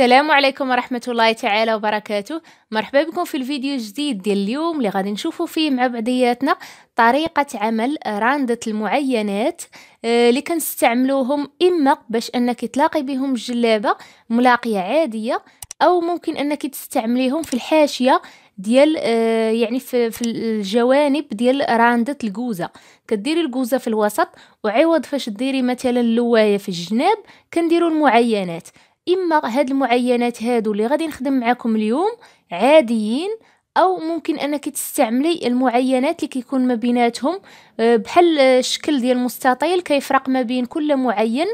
السلام عليكم ورحمة الله تعالى وبركاته مرحبا بكم في الفيديو الجديد ديال اليوم اللي غادي نشوفوا فيه مع بعضياتنا طريقة عمل راندة المعينات آه، اللي كنستعملوهم إما باش أنك تلاقي بهم الجلابة ملاقية عادية أو ممكن أنك تستعمليهم في الحاشية ديال آه، يعني في, الجوانب ديال راندة الكوزة كديري الكوزة في الوسط وعوض فاش ديري مثلا اللواية في الجناب كنديروا المعينات اما هاد المعينات هادو اللي غادي نخدم معاكم اليوم عاديين او ممكن انك تستعملي المعينات اللي كيكون ما بيناتهم آه، بحال الشكل ديال المستطيل كيفرق ما بين كل معين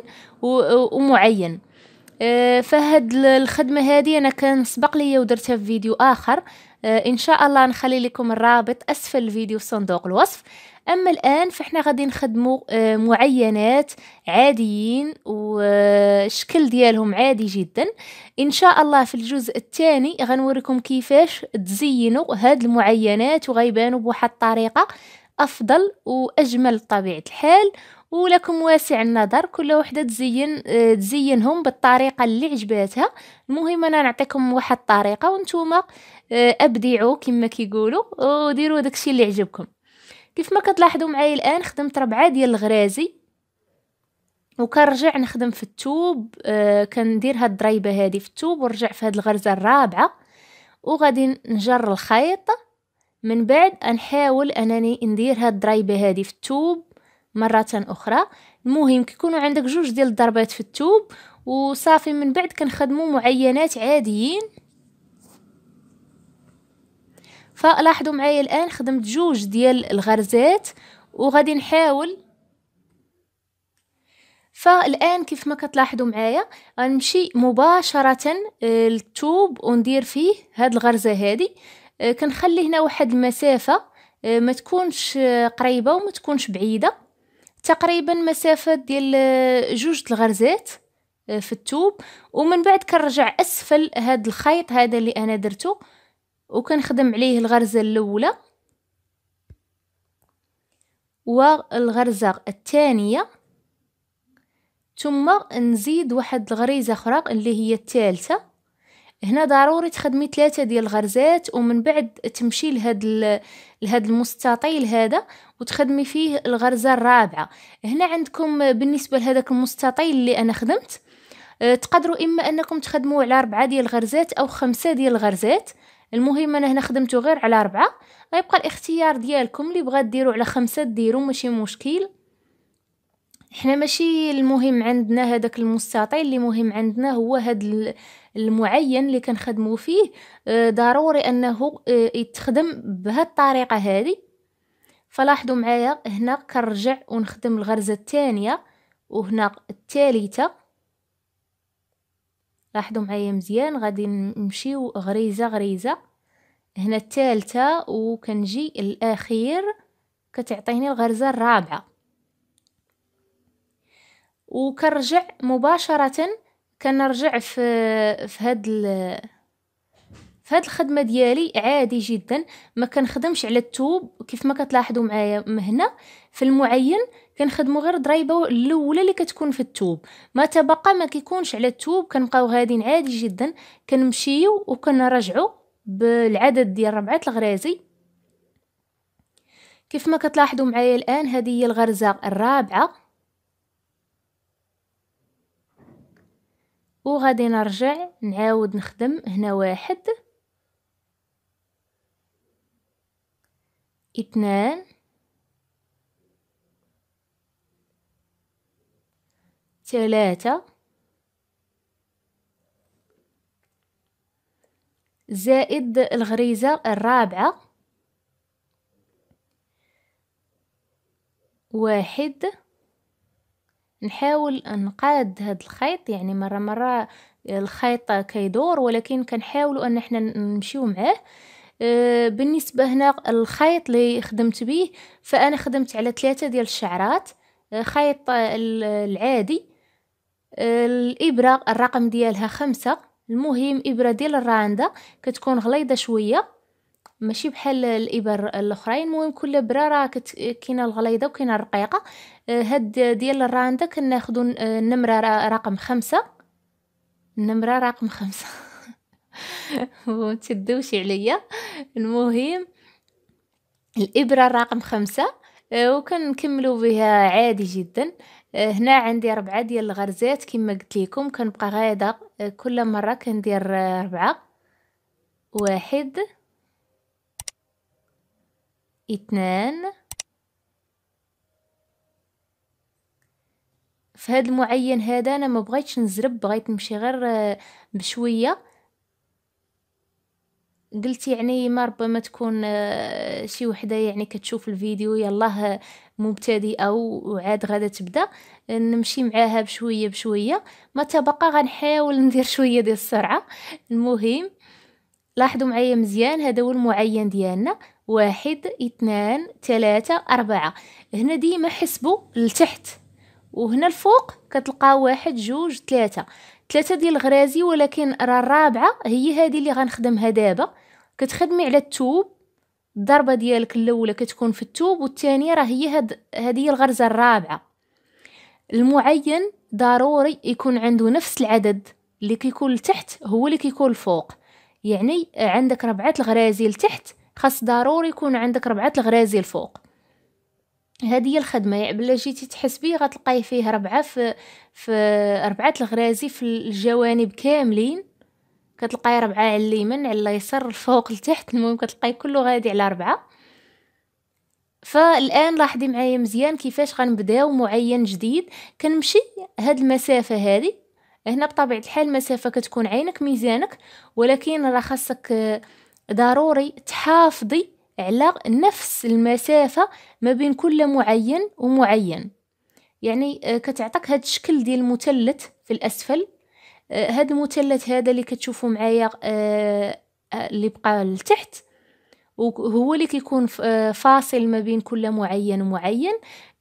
ومعين آه، فهاد الخدمه هذه انا كان سبق ليا ودرتها في فيديو اخر آه، ان شاء الله نخلي لكم الرابط اسفل الفيديو في صندوق الوصف اما الان فاحنا غادي نخدموا آه، معينات عاديين والشكل ديالهم عادي جدا ان شاء الله في الجزء الثاني غنوريكم كيفاش تزينوا هاد المعينات وغيبانوا بواحد الطريقه افضل واجمل طبيعه الحال ولكم واسع النظر كل وحده تزين آه، تزينهم بالطريقه اللي عجباتها المهم انا نعطيكم واحد الطريقه وانتم آه، ابدعوا كما كيقولوا وديروا داكشي اللي عجبكم كيف ما كتلاحظوا معايا الان خدمت ربعه ديال الغرازي وكنرجع نخدم في التوب آه كندير هاد الضريبه هادي في التوب ونرجع في هاد الغرزه الرابعه وغادي نجر الخيط من بعد نحاول انني ندير هاد الضريبه هادي في التوب مره اخرى المهم كيكونوا عندك جوج ديال الضربات في التوب وصافي من بعد كنخدموا معينات عاديين فلاحظوا معايا الان خدمت جوج ديال الغرزات وغادي نحاول فالان كيف ما كتلاحظوا معايا غنمشي مباشره آه، للتوب وندير فيه هاد الغرزه هادي آه، كنخلي هنا واحد المسافه آه، ما تكونش قريبه وما تكونش بعيده تقريبا مسافه ديال جوج الغرزات في التوب ومن بعد كنرجع اسفل هاد الخيط هذا اللي انا درته وكنخدم عليه الغرزة الأولى والغرزة الثانية ثم نزيد واحد الغريزة أخرى اللي هي الثالثة هنا ضروري تخدمي ثلاثة ديال الغرزات ومن بعد تمشي لهاد لهاد المستطيل هذا وتخدمي فيه الغرزة الرابعة هنا عندكم بالنسبة لهذاك المستطيل اللي أنا خدمت آه، تقدروا إما أنكم تخدموا على أربعة ديال الغرزات أو خمسة ديال الغرزات المهم انا هنا خدمته غير على ربعة غيبقى الاختيار ديالكم اللي بغات ديروا على خمسة ديروا ماشي مشكل حنا ماشي المهم عندنا هذاك المستطيل اللي مهم عندنا هو هاد المعين اللي كنخدمو فيه آه، ضروري انه آه، يتخدم بهاد الطريقه هذه فلاحظوا معايا هنا كنرجع ونخدم الغرزه الثانيه وهنا الثالثه لاحظوا معايا مزيان غادي نمشيو غريزة غريزة هنا الثالثة وكنجي الأخير كتعطيني الغرزة الرابعة وكنرجع مباشرة كنرجع في في هاد ال في هاد الخدمه ديالي عادي جدا ما كنخدمش على التوب كيف ما كتلاحظوا معايا هنا في المعين كنخدموا غير ضريبه الاولى اللي كتكون في التوب ما تبقى ما كيكونش على التوب كنبقاو غاديين عادي جدا كنمشيو وكنرجعوا بالعدد ديال ربعه الغرازي كيف ما كتلاحظوا معايا الان هذه هي الغرزه الرابعه وغادي نرجع نعاود نخدم هنا واحد اثنان ثلاثة زائد الغريزة الرابعة واحد نحاول نقاد هاد الخيط يعني مرة مرة الخيط كيدور ولكن كنحاولوا ان احنا نمشيو معاه آه، بالنسبة هنا الخيط اللي خدمت به فأنا خدمت على ثلاثة ديال الشعرات آه، خيط العادي الإبرة الرقم ديالها خمسة المهم إبرة ديال الراندا كتكون غليظة شوية ماشي بحال الابر الاخرين المهم كل برا راه كاينه الغليظه وكاينه الرقيقه آه، هاد ديال الراندا كناخذوا آه، النمره رقم خمسة النمره رقم خمسة وتدوشي عليا المهم الابره رقم خمسة آه، وكنكملوا بها عادي جدا آه، هنا عندي ربعة ديال الغرزات كما قلت لكم كنبقى غاده آه، كل مره كندير آه، ربعة واحد اثنان في هذا المعين هذا انا ما بغيتش نزرب بغيت نمشي غير بشويه قلت يعني ما ربما تكون آه، شي وحده يعني كتشوف الفيديو يلاه آه، مبتدئه وعاد غادا تبدا نمشي معاها بشويه بشويه ما تبقى غنحاول ندير شويه ديال السرعه المهم لاحظوا معايا مزيان هذا هو المعين ديالنا واحد اثنان ثلاثة أربعة هنا ديما حسبوا لتحت وهنا الفوق كتلقى واحد جوج ثلاثة ثلاثة ديال الغرازي ولكن الرابعة هي هذه اللي غنخدمها دابا كتخدمي على التوب الضربه ديالك الاولى كتكون في التوب والثانيه راه هي هاد هذه هي الغرزه الرابعه المعين ضروري يكون عنده نفس العدد اللي كيكون لتحت هو اللي كيكون الفوق يعني عندك ربعه الغرازي لتحت خاص ضروري يكون عندك ربعه الغرازي الفوق هذه هي الخدمه يعني بلا جيتي تحسبي غتلقاي فيه ربعه في في ربعه الغرازي في الجوانب كاملين كتلقاي ربعة على اليمين على اليسار الفوق لتحت المهم كتلقاي كله غادي على ربعة فالان لاحظي معايا مزيان كيفاش غنبداو معين جديد كنمشي هاد المسافه هادي هنا بطبيعه الحال المسافه كتكون عينك ميزانك ولكن راه خاصك آه، ضروري تحافظي على نفس المسافه ما بين كل معين ومعين يعني آه، كتعطيك هاد الشكل ديال المثلث في الاسفل آه، هاد المثلث هذا اللي كتشوفوا معايا آه، آه، اللي بقى لتحت وهو اللي كيكون فاصل ما بين كل معين ومعين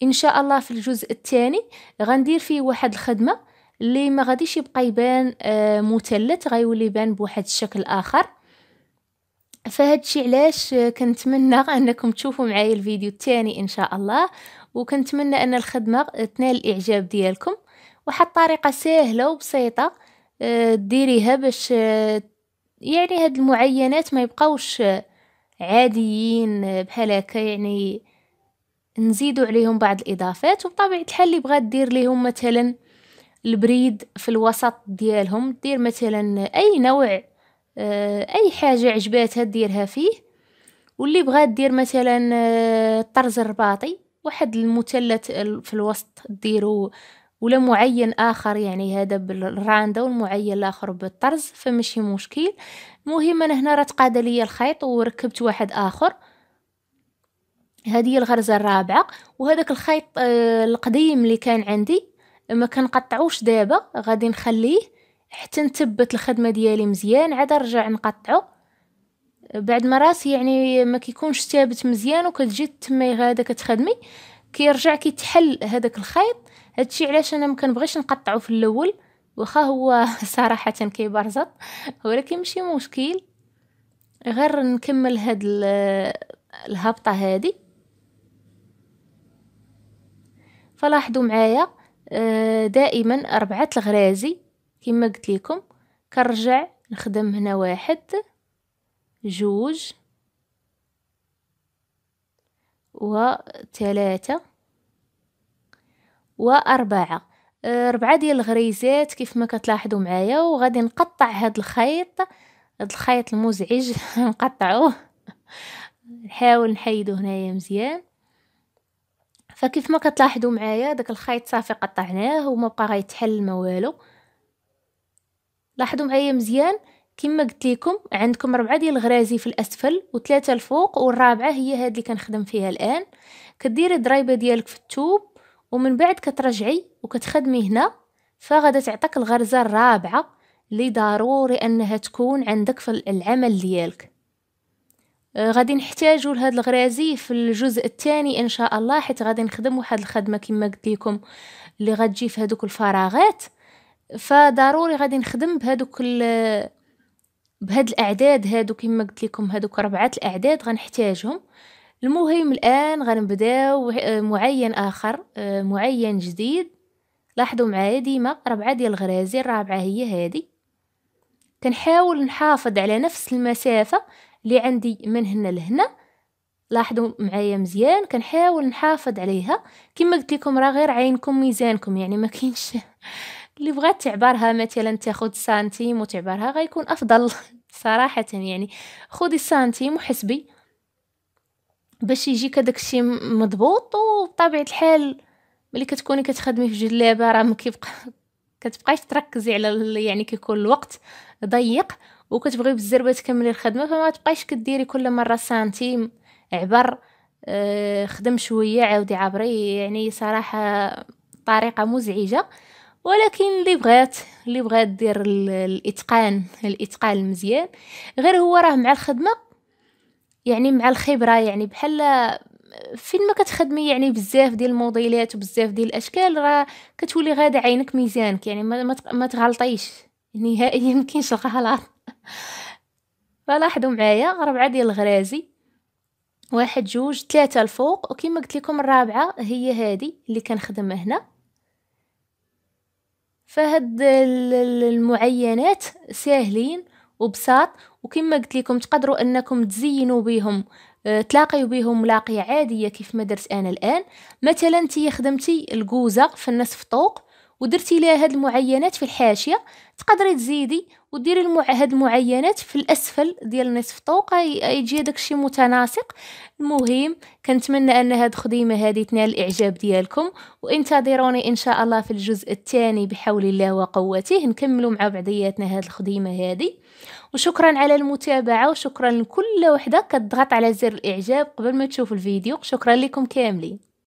ان شاء الله في الجزء الثاني غندير فيه واحد الخدمه اللي ما غاديش يبقى يبان مثلث غيولي يبان بواحد الشكل اخر فهادشي علاش كنتمنى انكم تشوفوا معايا الفيديو الثاني ان شاء الله وكنتمنى ان الخدمه تنال الاعجاب ديالكم واحد الطريقه سهله وبسيطه ديريها باش يعني هاد المعينات ما يبقاوش عاديين بحال هكا يعني نزيدو عليهم بعض الاضافات وبطبيعه الحال اللي بغات دير ليهم مثلا البريد في الوسط ديالهم دير مثلا اي نوع آه، اي حاجه عجباتها ديرها فيه واللي بغات دير مثلا آه، طرز الرباطي واحد المثلث في الوسط ديرو ولا معين اخر يعني هذا بالرانده والمعين الاخر بالطرز فماشي مشكل المهم انا هنا راه تقاد ليا الخيط وركبت واحد اخر هذه هي الغرزه الرابعه وهذاك الخيط آه، القديم اللي كان عندي ما كنقطعوش دابا غادي نخليه حتى نثبت الخدمه ديالي مزيان عاد نرجع نقطعو بعد ما راسي يعني ما كيكونش ثابت مزيان وكتجي تما غادا كتخدمي كيرجع كيتحل هذاك الخيط هادشي علاش انا ما كنبغيش نقطعو في الاول واخا هو صراحه كيبرزط ولكن ماشي مشكل غير نكمل هاد الهبطه هادي فلاحظوا معايا آه، دائما أربعة الغرازي كما قلت لكم كنرجع نخدم هنا واحد جوج وثلاثة وأربعة أه، ربعة ديال الغريزات كيف ما كتلاحظوا معايا وغادي نقطع هاد الخيط هاد الخيط المزعج نقطعوه نحاول نحيدو هنايا مزيان فكيف ما كتلاحظوا معايا داك الخيط صافي قطعناه وما بقى غيتحل ما والو لاحظوا معايا مزيان كما قلت لكم عندكم ربعه ديال الغرازي في الاسفل وثلاثه الفوق والرابعه هي هذه اللي كنخدم فيها الان كديري الضريبه ديالك في التوب ومن بعد كترجعي وكتخدمي هنا فغدا تعطيك الغرزة الرابعة اللي ضروري أنها تكون عندك في العمل ديالك آه، غادي نحتاجو لهاد الغرازي في الجزء الثاني ان شاء الله حيت غادي نخدم واحد الخدمه كما قلت لكم اللي غتجي في هذوك الفراغات فضروري غادي نخدم بهذوك بهاد الاعداد هادو كما قلت لكم هادوك ربعه الاعداد غنحتاجهم المهم الآن غنبداو معين آخر آه، معين جديد لاحظوا معايا ديما ربعة ديال الغرازي الرابعة هي هذه كنحاول نحافظ على نفس المسافة اللي عندي من هنا لهنا لاحظوا معايا مزيان كنحاول نحافظ عليها كما قلت لكم راه غير عينكم ميزانكم يعني ما كاينش اللي بغات تعبرها مثلا تاخذ سنتيم وتعبرها غيكون افضل صراحه يعني خذي سنتيم وحسبي باش يجيك هذاك الشيء مضبوط وطبيعه الحال ملي كتكوني كتخدمي في جلابه لعبه راه ما كيبقى كتبقايش تركزي على يعني كيكون الوقت ضيق وكتبغي بالزربه تكملي الخدمه فما تبقايش كديري كل مره سنتيم عبر آه، خدم شويه عاودي عبري يعني صراحه طريقه مزعجه ولكن اللي بغات اللي بغات دير الاتقان الاتقان المزيان غير هو راه مع الخدمه يعني مع الخبرة يعني بحال فين ما كتخدمي يعني بزاف ديال الموديلات وبزاف ديال الاشكال راه كتولي غادا عينك ميزانك يعني ما ما تغلطيش نهائيا كاينش الغلط فلاحظوا معايا ربعة ديال الغرازي واحد جوج ثلاثة الفوق وكما قلت لكم الرابعة هي هذه اللي كنخدم هنا فهاد المعينات ساهلين وبساط وكما قلت لكم تقدروا انكم تزينوا بهم آه، تلاقيو بهم ملاقيه عاديه كيف ما درت انا الان مثلا انت خدمتي الكوزه في النصف طوق ودرتي لها هاد المعينات في الحاشيه تقدري تزيدي وديري المع... هاد المعينات في الاسفل ديال نصف طوق يجي داك الشيء متناسق المهم كنتمنى ان هاد الخديمه هادي تنال الاعجاب ديالكم وانتظروني ان شاء الله في الجزء الثاني بحول الله وقوته نكملوا مع بعضياتنا هاد الخديمه هادي وشكرا على المتابعه وشكرا لكل وحده كتضغط على زر الاعجاب قبل ما تشوف الفيديو شكرا لكم كاملين